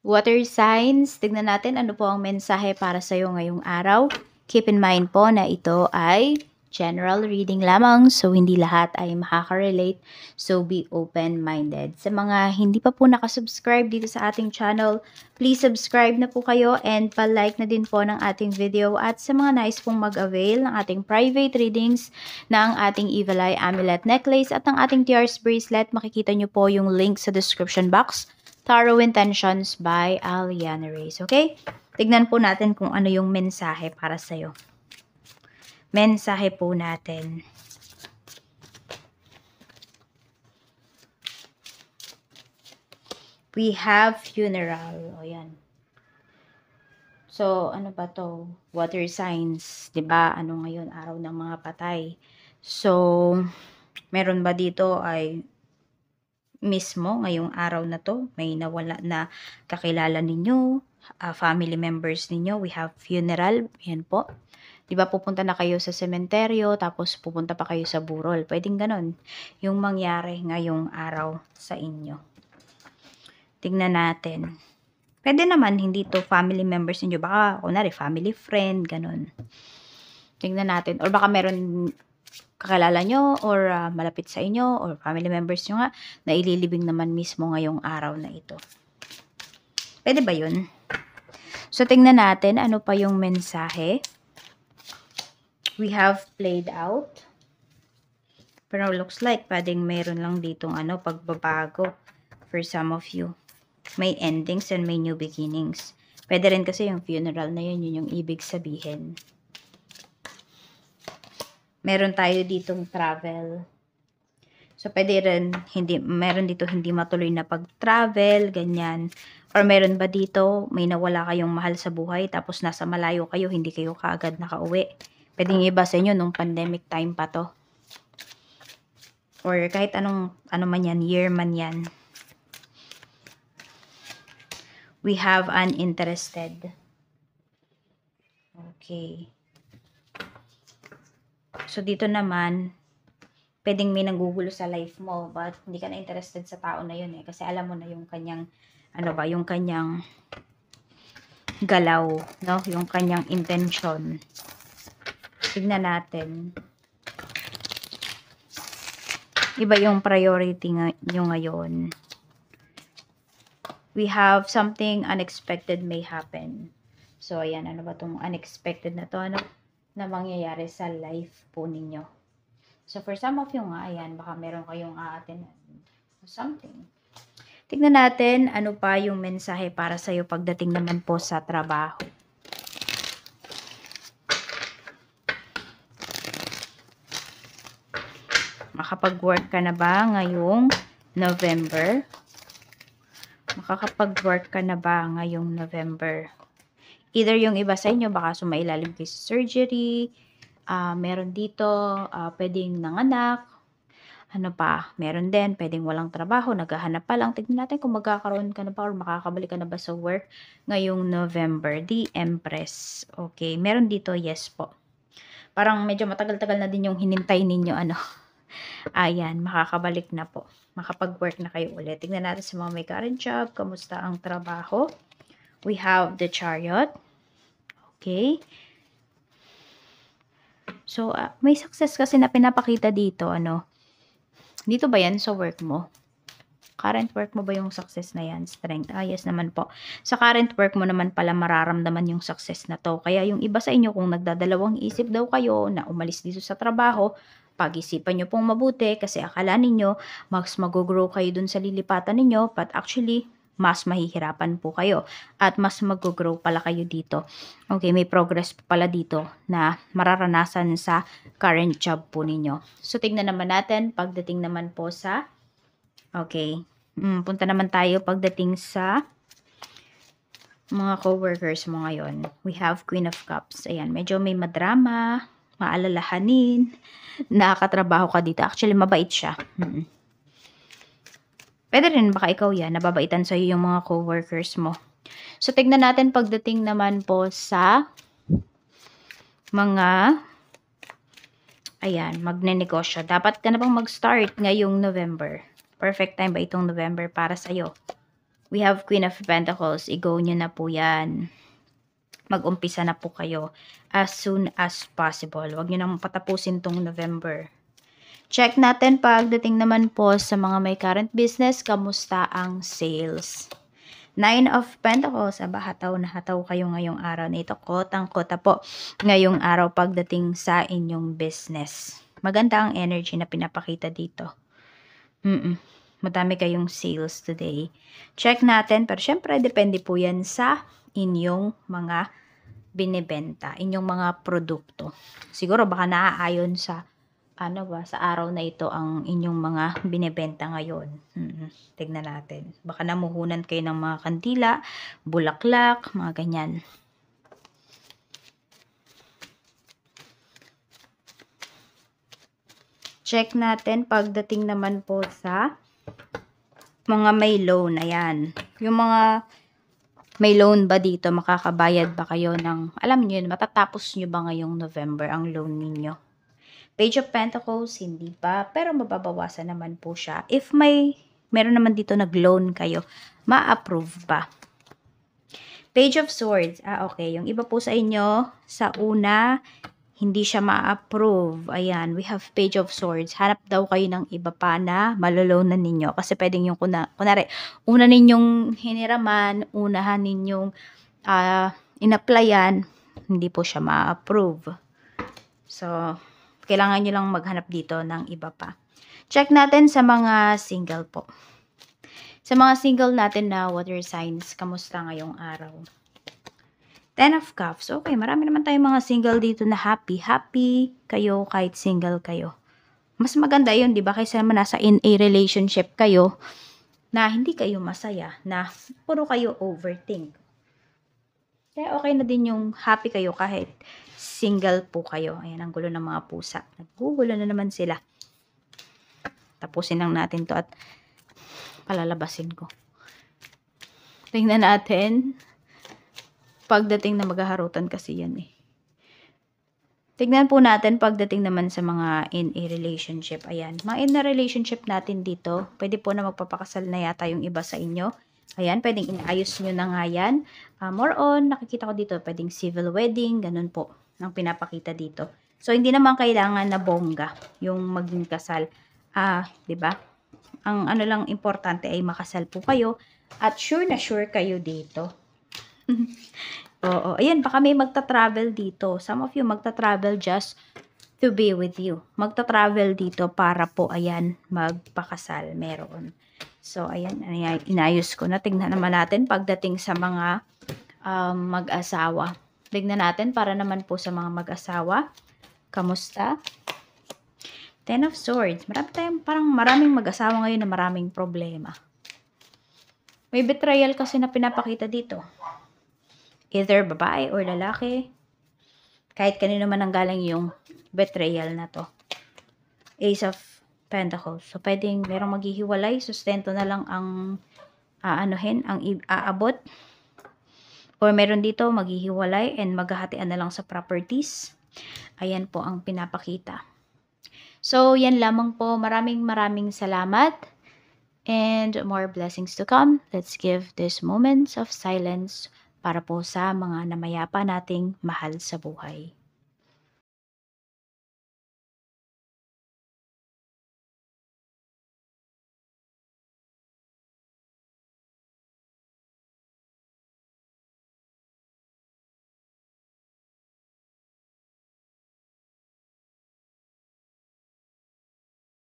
Water signs, tignan natin ano po ang mensahe para sa iyo ngayong araw. Keep in mind po na ito ay general reading lamang, so hindi lahat ay makaka-relate. So be open-minded. Sa mga hindi pa po nakasubscribe dito sa ating channel, please subscribe na po kayo and pa-like na din po ng ating video. At sa mga nice pong mag-avail ng ating private readings ng ating Evil Eye Amulet Necklace at ng ating TR's Bracelet, makikita nyo po yung link sa description box Thorough Intentions by Aliana Reyes. Okay? Tignan po natin kung ano yung mensahe para sa'yo. Mensahe po natin. We have funeral. O yan. So, ano ba to? Water signs. ba diba? Ano ngayon? Araw ng mga patay. So, meron ba dito ay mismo ngayong araw na to, may nawala na kakilala ninyo, uh, family members ninyo, we have funeral, yan po. 'Di ba pupunta na kayo sa sementeryo tapos pupunta pa kayo sa burol. Pwedeng ganun yung mangyari ngayong araw sa inyo. Tingnan natin. Pwede naman hindi to family members ninyo, baka kunwari family friend, ganun. Tingnan natin or baka meron kakilala nyo or uh, malapit sa inyo or family members nyo nga na ililibing naman mismo ngayong araw na ito. Pwede ba yun? So, tingnan natin ano pa yung mensahe. We have played out. Pero looks like pading meron lang ditong ano, pagbabago for some of you. May endings and may new beginnings. Pwede rin kasi yung funeral na yun, yun yung ibig sabihin meron tayo ditong travel. So, pwede rin, hindi, meron dito hindi matuloy na pag-travel, ganyan. Or meron ba dito, may nawala kayong mahal sa buhay, tapos nasa malayo kayo, hindi kayo kaagad nakauwi. Pwede yung iba sa inyo, nung pandemic time pa to. Or kahit anong, ano man yan, year man yan. We have an uninterested. Okay. So, dito naman, pwedeng may nanggugulo sa life mo, but hindi ka na interested sa tao na yun eh. Kasi alam mo na yung kanyang, ano ba, yung kanyang galaw, no? Yung kanyang intention. Tignan natin. Iba yung priority ng nyo ngayon. We have something unexpected may happen. So, ayan, ano ba tong unexpected na to? Ano? na mangyayari sa life po ninyo. So, for some of you nga, ayan, baka meron kayong aatin ah, something. Tignan natin ano pa yung mensahe para sa'yo pagdating naman po sa trabaho. Makapag-work ka na ba ngayong November? Makakapag-work ka na ba ngayong November? Either yung iba sa inyo, baka sumailalim kayo sa surgery, uh, meron dito, uh, pwedeng nanganak, ano pa, meron din, pwedeng walang trabaho, naghahanap pa lang. Tignan natin kung magkakaroon ka na pa or makakabalik ka na ba sa work ngayong November. The Empress. Okay, meron dito, yes po. Parang medyo matagal-tagal na din yung hinintay ninyo, ano. Ayan, makakabalik na po. Makapag-work na kayo ulit. Tignan natin sa mga may current job, kamusta ang trabaho we have the chariot. Okay. So, uh, may success kasi na pinapakita dito, ano. Dito ba yan sa work mo? Current work mo ba yung success na yan? Strength. Ah, yes naman po. Sa current work mo naman pala mararamdaman yung success na to. Kaya yung iba sa inyo, kung nagdadalawang isip daw kayo na umalis dito sa trabaho, pag-isipan nyo pong mabuti kasi akala ninyo, mas mag-grow kayo dun sa lilipatan ninyo, but actually, mas mahihirapan po kayo at mas mag-grow pala kayo dito. Okay, may progress pala dito na mararanasan sa current job po ninyo. So, tingnan naman natin pagdating naman po sa, okay, mm, punta naman tayo pagdating sa mga co-workers mo ngayon. We have Queen of Cups. Ayan, medyo may madrama, maalalahanin, nakakatrabaho ka dito. Actually, mabait siya. Mm -mm. Pwede rin baka ikaw yan, nababaitan sa'yo yung mga coworkers mo. So, tignan natin pagdating naman po sa mga ayan, magnenegosyo. Dapat ka na bang mag-start ngayong November? Perfect time ba itong November para sa'yo? We have Queen of Pentacles. I-go nyo na po yan. Mag-umpisa na po kayo as soon as possible. Huwag nyo nang patapusin tong November. Check natin pagdating naman po sa mga may current business, kamusta ang sales. Nine of Pentacles, aba hataw na hataw kayo ngayong araw nito. ito. Kotang-kota po ngayong araw pagdating sa inyong business. Maganda ang energy na pinapakita dito. Mm, -mm. Madami kayong sales today. Check natin, pero syempre depende po yan sa inyong mga binibenta, inyong mga produkto. Siguro baka naaayon sa ano ba, sa araw na ito ang inyong mga binebenta ngayon. Hmm, tignan natin. Baka namuhunan kayo ng mga kandila, bulaklak, mga ganyan. Check natin pagdating naman po sa mga may loan. Ayan. Yung mga may loan ba dito? Makakabayad ba kayo ng, alam niyo yun, matatapos nyo ba ngayong November ang loan ninyo? Page of Pentacles, hindi pa. Pero mababawasan naman po siya. If may, meron naman dito nag-loan kayo, ma-approve pa. Page of Swords. Ah, okay. Yung iba po sa inyo, sa una, hindi siya ma-approve. Ayan, we have Page of Swords. Hanap daw kayo ng iba pa na maloloan na ninyo. Kasi pwedeng yung, kuna, kunwari, una ninyong hiniraman, unahan ninyong uh, ah, inaplayan, hindi po siya ma-approve. So, kailangan nyo lang maghanap dito ng iba pa. Check natin sa mga single po. Sa mga single natin na water signs, kamusta ngayong araw? Ten of Cups. Okay, marami naman tayong mga single dito na happy. Happy kayo kahit single kayo. Mas maganda yun, di ba? Kaysa naman nasa in a relationship kayo na hindi kayo masaya, na puro kayo overthink kaya okay na din yung happy kayo kahit single po kayo. Ayan ang gulo ng mga pusa. Nagugulo na naman sila. Tapusin lang natin to at palalabasin ko. Tingnan natin. Pagdating na maghaharutan kasi yan eh. Tignan po natin pagdating naman sa mga in a relationship. Ayan, mga in a relationship natin dito, pwede po na magpapakasal na yata yung iba sa inyo. Ayan, pwedeng inaayos nyo na nga yan. Uh, more on, nakikita ko dito, pwedeng civil wedding, ganun po, ang pinapakita dito. So, hindi naman kailangan na bongga yung maging kasal. Ah, uh, ba? Diba? Ang ano lang importante ay makasal po kayo at sure na sure kayo dito. Oo, ayan, baka may magta-travel dito. Some of you magta-travel just to be with you. Magta-travel dito para po, ayan, magpakasal. Meron. So, ayan, inayos ko na. Tignan naman natin pagdating sa mga um, mag-asawa. Tignan natin para naman po sa mga mag-asawa. Kamusta? Ten of Swords. Marami tayong, parang maraming mag-asawa ngayon na maraming problema. May betrayal kasi na pinapakita dito. Either babae or lalaki. Kahit kanino man ang galing yung betrayal na to. Ace of Pentacles. So, pwedeng merong maghihiwalay, sustento na lang ang aanuhin, ah, uh, ang aabot. Or meron dito maghihiwalay and maghahatian na lang sa properties. Ayan po ang pinapakita. So, yan lamang po. Maraming maraming salamat and more blessings to come. Let's give this moments of silence para po sa mga namayapa nating mahal sa buhay.